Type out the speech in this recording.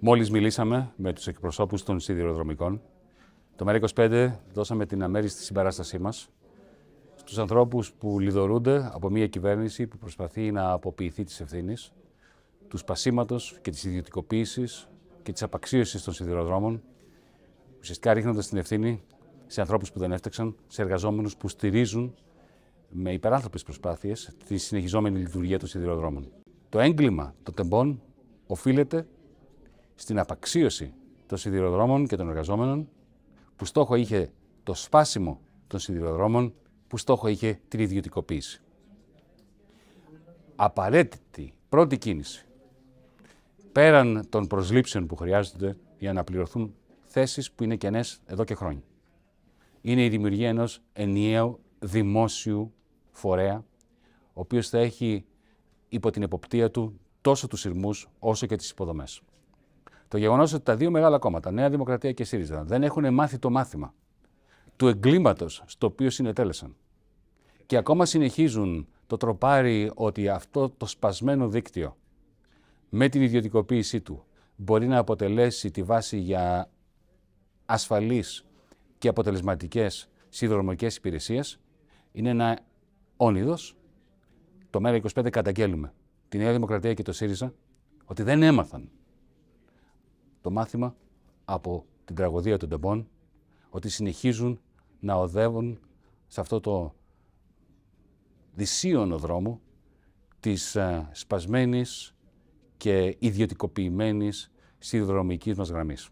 Μόλις μιλήσαμε με τους εκπροσώπους των σιδηροδρομικών, το ΜΕΡΑ25 δώσαμε την αμέριστη συμπαράστασή μας στους ανθρώπους που λιδωρούνται από μια κυβέρνηση που προσπαθεί να αποποιηθεί της ευθύνης, τους σπασίματο και της ιδιωτικοποίησης και της απαξίωσης των σιδηροδρόμων, ουσιαστικά ρίχνοντας την ευθύνη σε ανθρώπους που δεν έφταξαν, σε εργαζόμενους που στηρίζουν με υπεράνθρωπες προσπάθειες τη συνεχιζόμενη λειτουργία των σιδηροδρόμων. Το έγκλημα των τεμπών οφείλεται στην απαξίωση των σιδηροδρόμων και των εργαζόμενων, που στόχο είχε το σπάσιμο των σιδηροδρόμων, που στόχο είχε την ιδιωτικοποίηση. Απαραίτητη πρώτη κίνηση, πέραν των προσλήψεων που χρειάζονται για να πληρωθούν θέσεις που είναι κενές εδώ και χρόνια, είναι η δημιουργία ενός ενιαίου δημόσιου φορέα, ο οποίος θα έχει υπό την εποπτεία του τόσο τους σειρμούς όσο και τις υποδομές. Το γεγονός ότι τα δύο μεγάλα κόμματα, Νέα Δημοκρατία και ΣΥΡΙΖΑ, δεν έχουν μάθει το μάθημα του εγκλήματος στο οποίο συνετέλεσαν. Και ακόμα συνεχίζουν το τροπάρι ότι αυτό το σπασμένο δίκτυο με την ιδιωτικοποίησή του μπορεί να αποτελέσει τη βάση για ασφαλείς και αποτελεσματικές συνδρομικές υπηρεσίες είναι ένα όνειδος. Το ΜΕΡΑ25 καταγγέλουμε τη Νέα Δημοκρατία και το ΣΥΡΙΖΑ ότι δεν έμαθαν το μάθημα από την τραγωδία των τεμπών, ότι συνεχίζουν να οδεύουν σε αυτό το δυσίωνο δρόμο της ε, σπασμένης και ιδιωτικοποιημένης συνδρομικής μας γραμμής.